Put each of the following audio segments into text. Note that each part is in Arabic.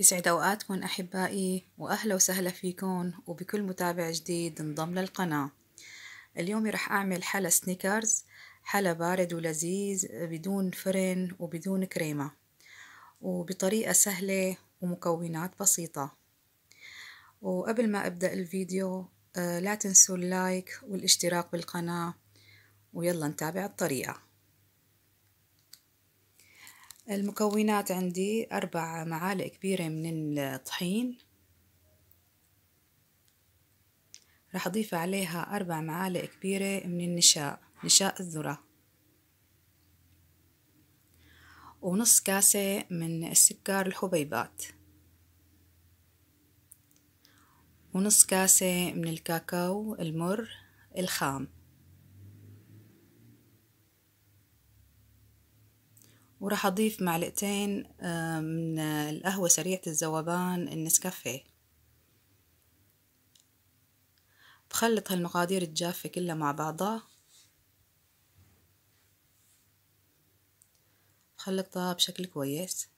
يسعد أوقاتكم أحبائي وأهلا وسهلا فيكم وبكل متابع جديد انضم للقناة اليوم رح أعمل حلا سنيكرز حلا بارد ولذيذ بدون فرن وبدون كريمة وبطريقة سهلة ومكونات بسيطة وقبل ما أبدأ الفيديو آه، لا تنسوا اللايك والاشتراك بالقناة ويلا نتابع الطريقة المكونات عندي أربع معالق كبيرة من الطحين راح أضيف عليها أربع معالق كبيرة من النشاء نشاء الذرة ونص كاسة من السكر الحبيبات ونص كاسة من الكاكاو المر الخام وراح أضيف معلقتين آه، من القهوة سريعة الذوبان النسكافيه بخلط هالمقادير الجافة كلها مع بعضها بخلطها بشكل كويس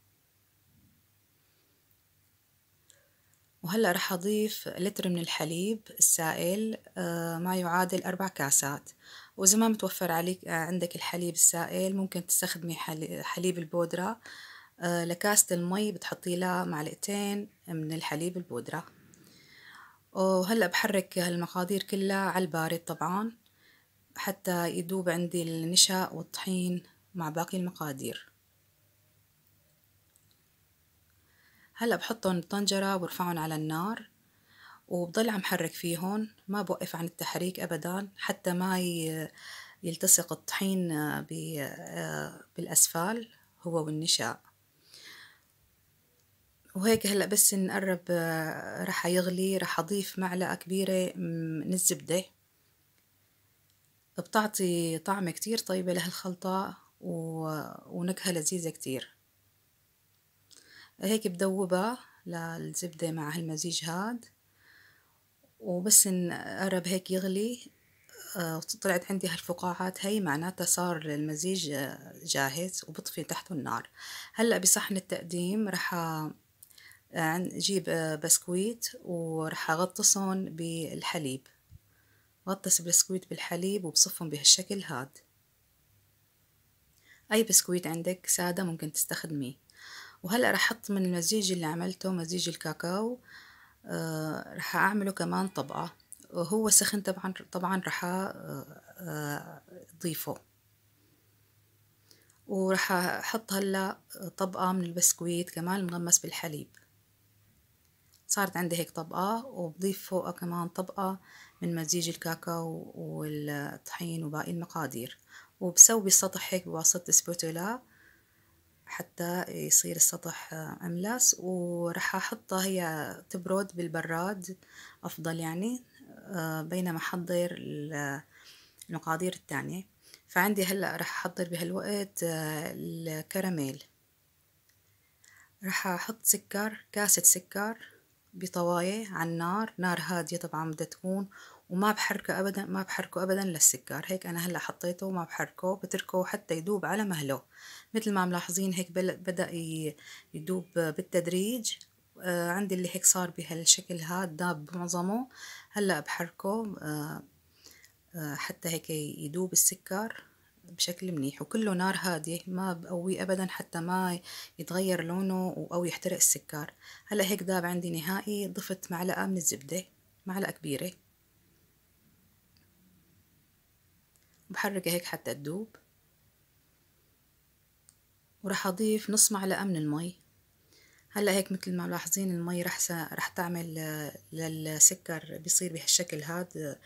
وهلأ رح أضيف لتر من الحليب السائل آه، ما يعادل أربع كاسات وإذا ما متوفر عليك آه، عندك الحليب السائل ممكن تستخدمي حليب البودرة آه، لكاسة المي بتحطي لها معلقتين من الحليب البودرة وهلأ بحرك هالمقادير كلها على البارد طبعا حتى يدوب عندي النشا والطحين مع باقي المقادير هلأ بحطهم بطنجرة وبرفعهم على النار وبضل عم حرك فيهن ما بوقف عن التحريك أبدا حتى ما يلتصق الطحين آه، آه، بالاسفال هو والنشاء وهيك هلا بس نقرب آه، رح يغلي رح اضيف معلقه كبيره من الزبده بتعطي طعمه كتير طيبه لهالخلطه ونكهه لذيذه كتير هيك بدوبها للزبده مع هالمزيج هاد وبس قرب هيك يغلي آه، طلعت عندي هالفقاعات هي معناتها صار المزيج آه، جاهز وبطفي تحته النار هلا بصحن التقديم رح اجيب آه، بسكويت ورح اغطسهم بالحليب غطس البسكويت بالحليب وبصفهم بهالشكل هاد اي بسكويت عندك ساده ممكن تستخدميه وهلا رح احط من المزيج اللي عملته مزيج الكاكاو آه، رح أعمله كمان طبقة هو سخن طبعا طبعا رح أضيفه آه، آه، ورح أحط هلا طبقة من البسكويت كمان مغمس بالحليب صارت عندي هيك طبقة وبضيف فوقها كمان طبقة من مزيج الكاكاو والطحين وباقي المقادير وبسوي السطح هيك بواسطة سبوتولا حتى يصير السطح أملس ورح أحطها هي تبرد بالبراد أفضل يعني آه، بينما أحضر المقادير التانية فعندي هلأ رح أحضر بهالوقت آه، الكراميل رح أحط سكر كاسة سكر بطواية على النار نار هادية طبعا بدها تكون وما بحركه ابدا ما بحركه ابدا للسكر هيك انا هلا حطيته وما بحركه بتركه حتى يدوب على مهله مثل ما ملاحظين هيك بدا يدوب بالتدريج آه، عندي اللي هيك صار بهالشكل هاد داب معظمه هلا بحركه آه، آه، حتى هيك يدوب السكر بشكل منيح وكله نار هادية ما بقوي أبدا حتى ما يتغير لونه أو يحترق السكر هلا هيك داب عندي نهائي ضفت معلقة من الزبدة معلقة كبيرة بحركها هيك حتى تدوب وراح أضيف نص معلقة من المي هلا هيك مثل ما ملاحظين المي رح س... رح تعمل آه، للسكر بيصير بهالشكل هاد آه،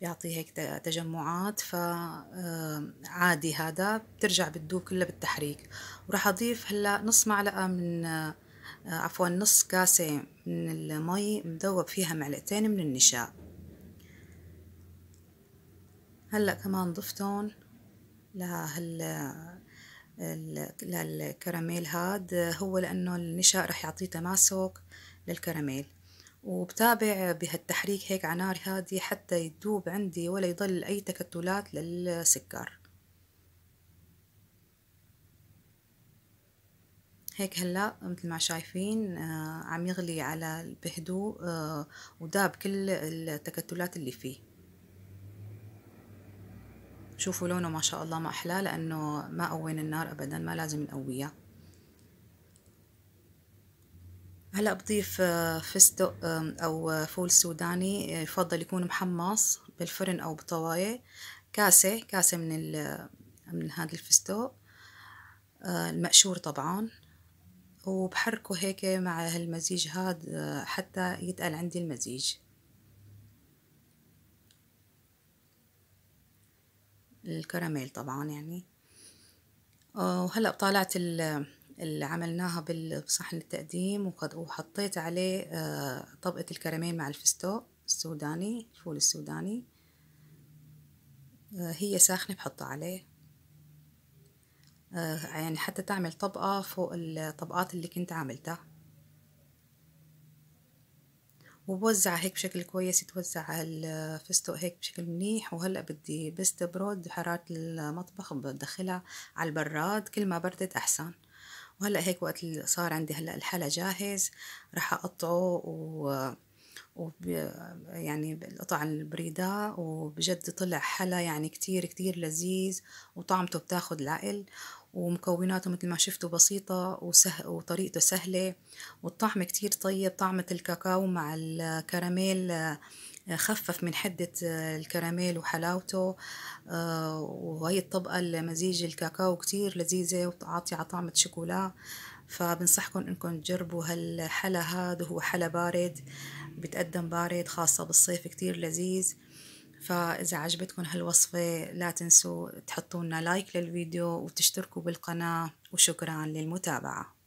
بيعطي هيك تجمعات ف آه، عادي هذا بترجع بتدوب كلها بالتحريك وراح أضيف هلا نص معلقة من عفوا نص كاسة من المي مذوب فيها معلقتين من النشاء هلا كمان ضفتهم لهال للكراميل هاد هو لأنه النشاء رح يعطيه تماسك للكراميل وبتابع بهالتحريك هيك على نار هادية حتى يدوب عندي ولا يضل أي تكتلات للسكر هيك هلا مثل ما شايفين آه، عم يغلي على بهدوء آه، وداب كل التكتلات اللي فيه شوفوا لونه ما شاء الله ما أحلى لأنه ما قوينا النار أبدا ما لازم نقويها هلا بضيف آه، فستق او آه، فول سوداني آه، يفضل يكون محمص بالفرن او بطوايه كاسه كاسه من من هذا الفستق المقشور طبعا وبحركه هيك مع هالمزيج هاد حتى يتقل عندي المزيج الكراميل طبعا يعني آه، وهلا طالعت اللي عملناها بصحن التقديم وحطيت عليه آه، طبقة الكراميل مع الفستق السوداني الفول السوداني آه، هي ساخنة بحطها عليه يعني حتى تعمل طبقة فوق الطبقات اللي كنت عملتها وبوزع هيك بشكل كويس يتوزع الفستق هيك بشكل منيح وهلا بدي بستبرد حرارة المطبخ بدخلها على البراد كل ما بردت أحسن وهلا هيك وقت صار عندي هلا الحلا جاهز راح أقطعه و وب يعني القطع البريدة وبجد طلع حلا يعني كتير كتير لذيذ وطعمته بتاخد العقل ومكوناته مثل ما شفتوا بسيطة وسه... وطريقته سهلة والطعم كتير طيب طعمة الكاكاو مع الكراميل آه، خفف من حدة آه، الكراميل وحلاوته آه، وهي الطبقة المزيج الكاكاو كتير لذيذة وعاطية على طعمة شوكولا فبنصحكم انكم تجربوا هالحلا هاد وهو حلا بارد بتقدم بارد خاصة بالصيف كتير لذيذ فإذا عجبتكم هالوصفة لا تنسوا تحطونا لايك للفيديو وتشتركوا بالقناة وشكرا للمتابعة